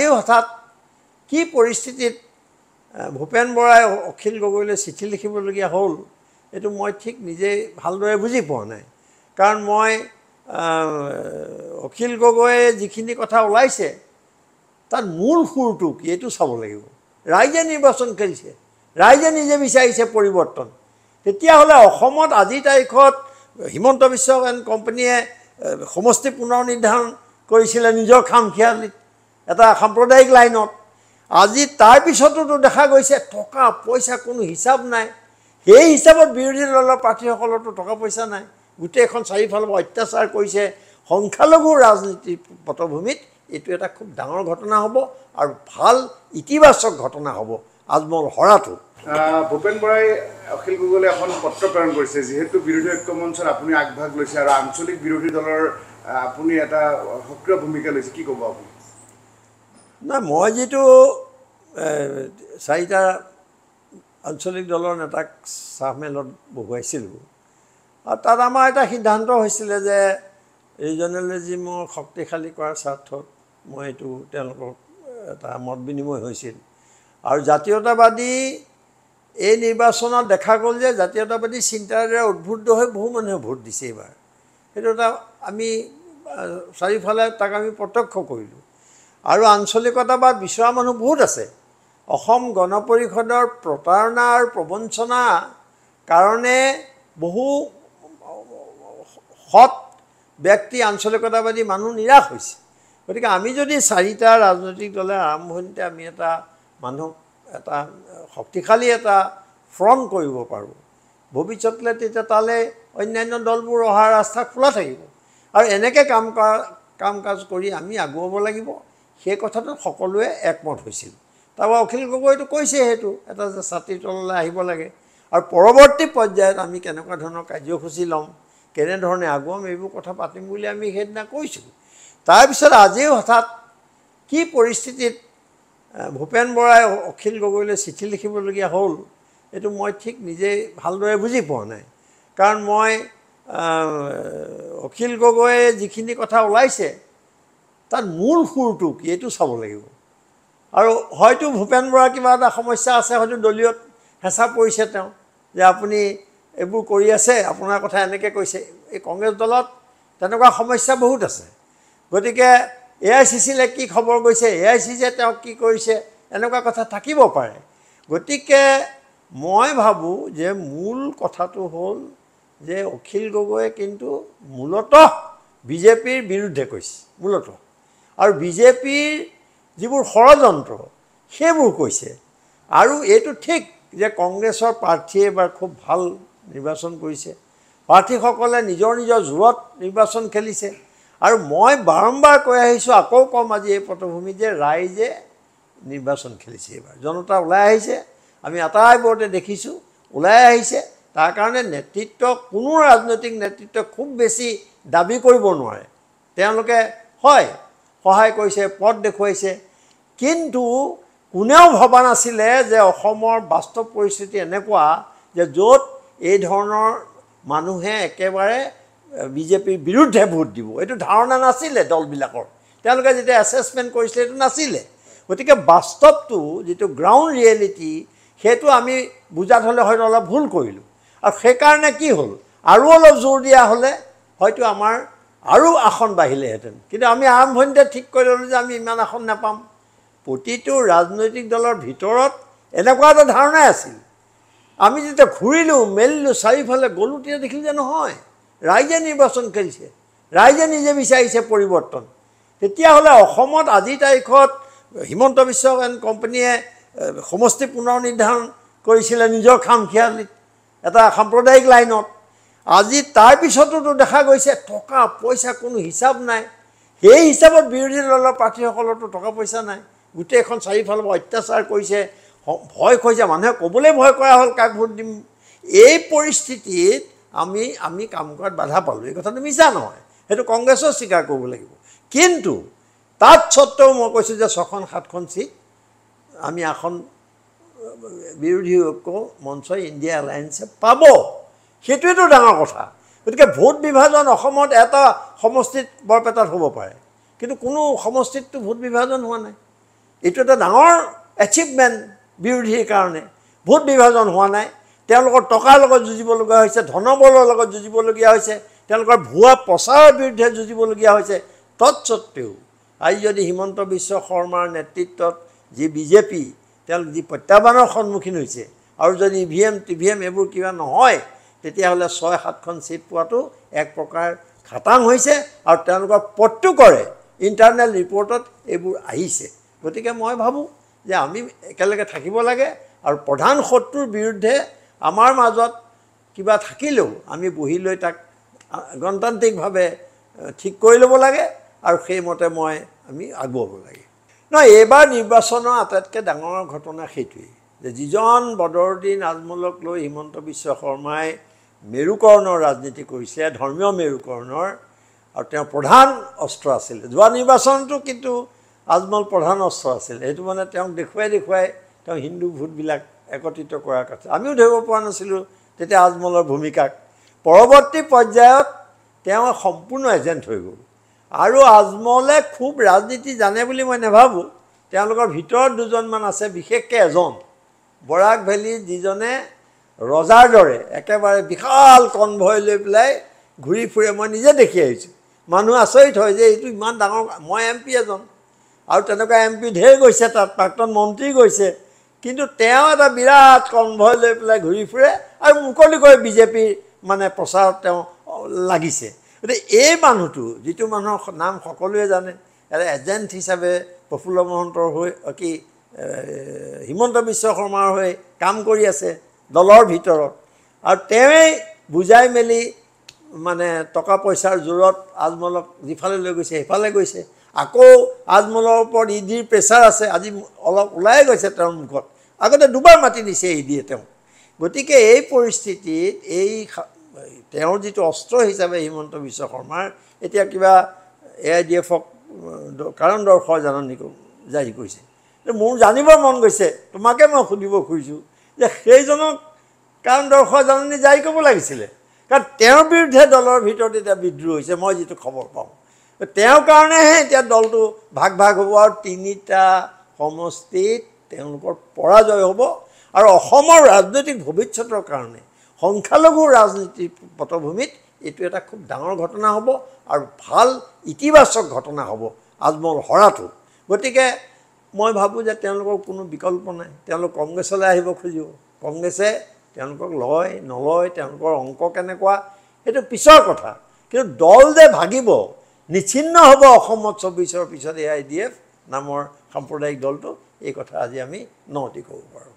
আজি হঠাৎ কি পৰিস্থিতিত ভূপেন বৰাই অখিল গগৈলৈ চিঠি লিখিবলগীয়া হ'ল এইটো মই ঠিক নিজেই ভালদৰে বুজি পোৱা নাই কাৰণ মই অখিল গগৈয়ে যিখিনি কথা ওলাইছে তাত মূল সুৰটো কি এইটো চাব লাগিব ৰাইজে নিৰ্বাচন কৰিছে ৰাইজে নিজে বিচাৰিছে পৰিৱৰ্তন তেতিয়াহ'লে অসমত আজিৰ তাৰিখত হিমন্ত বিশ্ব কোম্পানীয়ে সমষ্টি পুনৰ নিৰ্ধাৰণ কৰিছিলে নিজৰ খামখিয়ালিত এটা সাম্প্ৰদায়িক লাইনত আজি তাৰপিছতো দেখা গৈছে টকা পইচা কোনো হিচাপ নাই সেই হিচাপত বিৰোধী দলৰ প্ৰাৰ্থীসকলৰতো টকা পইচা নাই গোটেইখন চাৰিওফালৰ পৰা অত্যাচাৰ কৰিছে সংখ্যালঘু ৰাজনীতি পটভূমিত এইটো এটা খুব ডাঙৰ ঘটনা হ'ব আৰু ভাল ইতিবাচক ঘটনা হ'ব আজমল হৰাটো ভূপেন বৰাই অখিল গগৈলে এখন পত্ৰ প্ৰেৰণ কৰিছে যিহেতু বিৰোধী ঐক্য মঞ্চত আপুনি আগভাগ লৈছে আৰু আঞ্চলিক বিৰোধী দলৰ আপুনি এটা সক্ৰিয় ভূমিকা লৈছে কি ক'ব আপুনি নাই মই যিটো চাৰিটা আঞ্চলিক দলৰ নেতাক চাহমেলত বহুৱাইছিলোঁ আৰু তাত আমাৰ এটা সিদ্ধান্ত হৈছিলে যে ৰিজনেলিজিমৰ শক্তিশালী কৰাৰ স্বাৰ্থত মই এইটো তেওঁলোকক এটা মত বিনিময় হৈছিল আৰু জাতীয়তাবাদী এই নিৰ্বাচনত দেখা গ'ল যে জাতীয়তাবাদী চিন্তাৰ দ্বাৰা উদ্বুদ্ধ হৈ বহু মানুহে ভোট দিছে এইবাৰ সেইটো এটা আমি চাৰিওফালে তাক আমি প্ৰত্যক্ষ কৰিলোঁ আৰু আঞ্চলিকতা বা বিচৰা মানুহ বহুত আছে অসম গণ পৰিষদৰ প্ৰতাৰণা আৰু প্ৰবঞ্চনা কাৰণে বহু সৎ ব্যক্তি আঞ্চলিকতাবাদী মানুহ নিৰাশ হৈছে গতিকে আমি যদি চাৰিটা ৰাজনৈতিক দলে আৰম্ভণিতে আমি এটা মানুহক এটা শক্তিশালী এটা ফ্ৰণ্ট কৰিব পাৰোঁ ভৱিষ্যতলৈ তেতিয়া তালৈ অন্যান্য দলবোৰ অহাৰ ৰাস্তা খোলা থাকিব আৰু এনেকৈ কাম কৰা কাম কাজ কৰি আমি আগুৱাব লাগিব সেই কথাটোত সকলোৱে একমত হৈছিল তাৰপৰা অখিল গগৈটো কৈছে সেইটো এটা যে ছাতিৰ তললৈ আহিব লাগে আৰু পৰৱৰ্তী পৰ্যায়ত আমি কেনেকুৱা ধৰণৰ কাৰ্যসূচী ল'ম কেনেধৰণে আগুৱাম এইবোৰ কথা পাতিম বুলি আমি সেইদিনা কৈছোঁ তাৰপিছত আজিও হঠাৎ কি পৰিস্থিতিত ভূপেন বৰাই অখিল গগৈলৈ চিঠি লিখিবলগীয়া হ'ল এইটো মই ঠিক নিজেই ভালদৰে বুজি পোৱা নাই কাৰণ মই অখিল গগৈয়ে যিখিনি কথা ওলাইছে তাত মূল সুৰটো কি এইটো চাব লাগিব আৰু হয়তো ভূপেন বৰাৰ কিবা এটা সমস্যা আছে হয়তো দলীয়ত হেঁচা পৰিছে তেওঁ যে আপুনি এইবোৰ কৰি আছে আপোনাৰ কথা এনেকৈ কৈছে এই কংগ্ৰেছ দলত তেনেকুৱা সমস্যা বহুত আছে গতিকে এ আই চি চিলে কি খবৰ গৈছে এ আই চি চিয়ে তেওঁক কি কৰিছে এনেকুৱা কথা থাকিব পাৰে গতিকে মই ভাবোঁ যে মূল কথাটো হ'ল যে অখিল গগৈয়ে কিন্তু মূলতঃ বিজেপিৰ বিৰুদ্ধে কৈছে মূলতঃ আৰু বিজেপিৰ যিবোৰ ষড়যন্ত্ৰ সেইবোৰ কৈছে আৰু এইটো ঠিক যে কংগ্ৰেছৰ প্ৰাৰ্থীয়ে এইবাৰ খুব ভাল নিৰ্বাচন কৰিছে প্ৰাৰ্থীসকলে নিজৰ নিজৰ জোৰত নিৰ্বাচন খেলিছে আৰু মই বাৰম্বাৰ কৈ আহিছোঁ আকৌ ক'ম আজি এই পটভূমিত যে ৰাইজে নিৰ্বাচন খেলিছে এইবাৰ জনতা ওলাই আহিছে আমি আটাইবোৰতে দেখিছোঁ ওলাই আহিছে তাৰ কাৰণে নেতৃত্ব কোনো ৰাজনৈতিক নেতৃত্ব খুব বেছি দাবী কৰিব নোৱাৰে তেওঁলোকে হয় সহায় কৰিছে পথ দেখুৱাইছে কিন্তু কোনেও ভবা নাছিলে যে অসমৰ বাস্তৱ পৰিস্থিতি এনেকুৱা যে য'ত এই ধৰণৰ মানুহে একেবাৰে বিজেপিৰ বিৰুদ্ধে ভোট দিব এইটো ধাৰণা নাছিলে দলবিলাকৰ তেওঁলোকে যেতিয়া এছেছমেণ্ট কৰিছিলে এইটো নাছিলে গতিকে বাস্তৱটো যিটো গ্ৰাউণ্ড ৰিয়েলিটি সেইটো আমি বুজাত হ'লে হয়তো অলপ ভুল কৰিলোঁ আৰু সেইকাৰণে কি হ'ল আৰু অলপ জোৰ দিয়া হ'লে হয়তো আমাৰ আৰু আসন বাঢ়িলেহেঁতেন কিন্তু আমি আৰম্ভণিতে ঠিক কৰি ল'লোঁ যে আমি ইমান আসন নাপাম প্ৰতিটো ৰাজনৈতিক দলৰ ভিতৰত এনেকুৱা এটা ধাৰণাই আছিল আমি যেতিয়া ঘূৰিলোঁ মেলিলোঁ চাৰিওফালে গ'লোঁ তেতিয়া দেখিলোঁ যে নহয় ৰাইজে নিৰ্বাচন খেলিছে ৰাইজে নিজে বিচাৰিছে পৰিৱৰ্তন তেতিয়াহ'লে অসমত আজিৰ তাৰিখত হিমন্ত বিশ্ব এণ্ড কোম্পানীয়ে সমষ্টি পুনৰ নিৰ্ধাৰণ কৰিছিলে নিজৰ খামখিয়ালিত এটা সাম্প্ৰদায়িক লাইনত আজি তাৰ পিছতোতো দেখা গৈছে টকা পইচা কোনো হিচাপ নাই সেই হিচাপত বিৰোধী দলৰ প্ৰাৰ্থীসকলৰতো টকা পইচা নাই গোটেইখন চাৰিওফালৰ পৰা অত্যাচাৰ কৰিছে ভয় কৈছে মানুহে ক'বলৈ ভয় কৰা হ'ল কাক ভোট দিম এই পৰিস্থিতিত আমি আমি কাম কৰাত বাধা পালোঁ এই কথাটো মিছা নহয় সেইটো কংগ্ৰেছেও স্বীকাৰ কৰিব লাগিব কিন্তু তাত স্বত্বেও মই কৈছোঁ যে ছখন সাতখন চিট আমি আসন বিৰোধী ঐক্য মঞ্চ ইণ্ডিয়া এলায়েঞ্চে পাব সেইটোৱেতো ডাঙৰ কথা গতিকে ভোট বিভাজন অসমত এটা সমষ্টিত বৰপেটাত হ'ব পাৰে কিন্তু কোনো সমষ্টিতটো ভোট বিভাজন হোৱা নাই এইটো এটা ডাঙৰ এচিভমেণ্ট বিৰোধীৰ কাৰণে ভোট বিভাজন হোৱা নাই তেওঁলোকৰ টকাৰ লগত যুঁজিবলগীয়া হৈছে ধনবলৰ লগত যুঁজিবলগীয়া হৈছে তেওঁলোকৰ ভুৱা প্ৰচাৰৰ বিৰুদ্ধে যুঁজিবলগীয়া হৈছে তৎসত্বেও আজি যদি হিমন্ত বিশ্ব শৰ্মাৰ নেতৃত্বত যি বিজেপি তেওঁলোক যি প্ৰত্যাহ্বানৰ সন্মুখীন হৈছে আৰু যদি E V M T V M এইবোৰ কিবা নহয় তেতিয়াহ'লে ছয় সাতখন ছিট পোৱাটো এক প্ৰকাৰ খাটাং হৈছে আৰু তেওঁলোকৰ প্ৰত্যুকৰে ইণ্টাৰনেল ৰিপৰ্টত এইবোৰ আহিছে গতিকে মই ভাবোঁ যে আমি একেলগে থাকিব লাগে আৰু প্ৰধান শত্ৰুৰ বিৰুদ্ধে আমাৰ মাজত কিবা থাকিলেও আমি বহি লৈ তাক গণতান্ত্ৰিকভাৱে ঠিক কৰি ল'ব লাগে আৰু সেইমতে মই আমি আগুৱাব লাগে নহয় এইবাৰ নিৰ্বাচনৰ আটাইতকৈ ডাঙৰ ঘটনা সেইটোৱেই যে যিজন বদৰুদ্দিন আজমলক লৈ হিমন্ত বিশ্ব শৰ্মাই মেৰুকৰণৰ ৰাজনীতি কৰিছিলে ধৰ্মীয় মেৰুকৰণৰ আৰু তেওঁ প্ৰধান অস্ত্ৰ আছিলে যোৱা নিৰ্বাচনটো কিন্তু আজমল প্ৰধান অস্ত্ৰ আছিল সেইটো মানে তেওঁক দেখুৱাই দেখুৱাই তেওঁ হিন্দু ভোটবিলাক একত্ৰিত কৰাৰ কথা আমিও ধৰিব পৰা নাছিলোঁ তেতিয়া আজমলৰ ভূমিকাক পৰৱৰ্তী পৰ্যায়ত তেওঁ সম্পূৰ্ণ এজেণ্ট হৈ গ'ল আৰু আজমলে খুব ৰাজনীতি জানে বুলি মই নাভাবোঁ তেওঁলোকৰ ভিতৰত দুজনমান আছে বিশেষকৈ এজন বৰাক ভেলী যিজনে ৰজাৰ দৰে একেবাৰে বিশাল কনভয় লৈ পেলাই ঘূৰি ফুৰে মই নিজে দেখি আহিছোঁ মানুহ আচৰিত হয় যে এইটো ইমান ডাঙৰ মই এম পি এজন আৰু তেনেকুৱা এম পি ঢেৰ গৈছে তাত প্ৰাক্তন মন্ত্ৰী গৈছে কিন্তু তেওঁ এটা বিৰাট কনভয় লৈ পেলাই ঘূৰি ফুৰে আৰু মুকলিকৈ বিজেপিৰ মানে প্ৰচাৰত তেওঁ লাগিছে গতিকে এই মানুহটো যিটো মানুহৰ নাম সকলোৱে জানে এটা এজেণ্ট হিচাপে প্ৰফুল্ল মহন্তৰ হৈ কি হিমন্ত বিশ্ব শৰ্মাৰ হৈ কাম কৰি আছে দলৰ ভিতৰত আৰু তেওঁৱেই বুজাই মেলি মানে টকা পইচাৰ জোৰত আজমলক যিফালে লৈ গৈছে সেইফালে গৈছে আকৌ আজমলৰ ওপৰত ইডিৰ প্ৰেছাৰ আছে আজি অলপ ওলাই গৈছে তেওঁৰ মুখত আগতে দুবাৰ মাতি নিছে ইডিয়ে তেওঁ গতিকে এই পৰিস্থিতিত এই তেওঁৰ যিটো অস্ত্ৰ হিচাপে হিমন্ত বিশ্ব শৰ্মাৰ এতিয়া কিবা এ আই ডি এফক কাৰণ দৰ্শ জাননী জাৰি কৰিছে মোৰ জানিব মন গৈছে তোমাকে মই সুধিব খুজিছোঁ যে সেইজনক কাৰণ দৰ্শ জাননী যাই ক'ব লাগিছিলে কাৰণ তেওঁৰ বিৰুদ্ধে দলৰ ভিতৰত এতিয়া বিদ্ৰোহ হৈছে মই যিটো খবৰ পাওঁ তেওঁৰ কাৰণেহে এতিয়া দলটো ভাগ ভাগ হ'ব আৰু তিনিটা সমষ্টিত তেওঁলোকৰ পৰাজয় হ'ব আৰু অসমৰ ৰাজনৈতিক ভৱিষ্যতৰ কাৰণে সংখ্যালঘু ৰাজনীতি পটভূমিত এইটো এটা খুব ডাঙৰ ঘটনা হ'ব আৰু ভাল ইতিবাচক ঘটনা হ'ব আজমল হৰাটো গতিকে মই ভাবোঁ যে তেওঁলোকৰ কোনো বিকল্প নাই তেওঁলোক কংগ্ৰেছলৈ আহিব খুজিব কংগ্ৰেছে তেওঁলোকক লয় নলয় তেওঁলোকৰ অংক কেনেকুৱা সেইটো পিছৰ কথা কিন্তু দল যে ভাগিব নিচিন্ন হ'ব অসমত চৌব্বিছৰ পিছত এ আই ডি এফ নামৰ সাম্প্ৰদায়িক দলটো এই কথা আজি আমি নতি ক'ব পাৰোঁ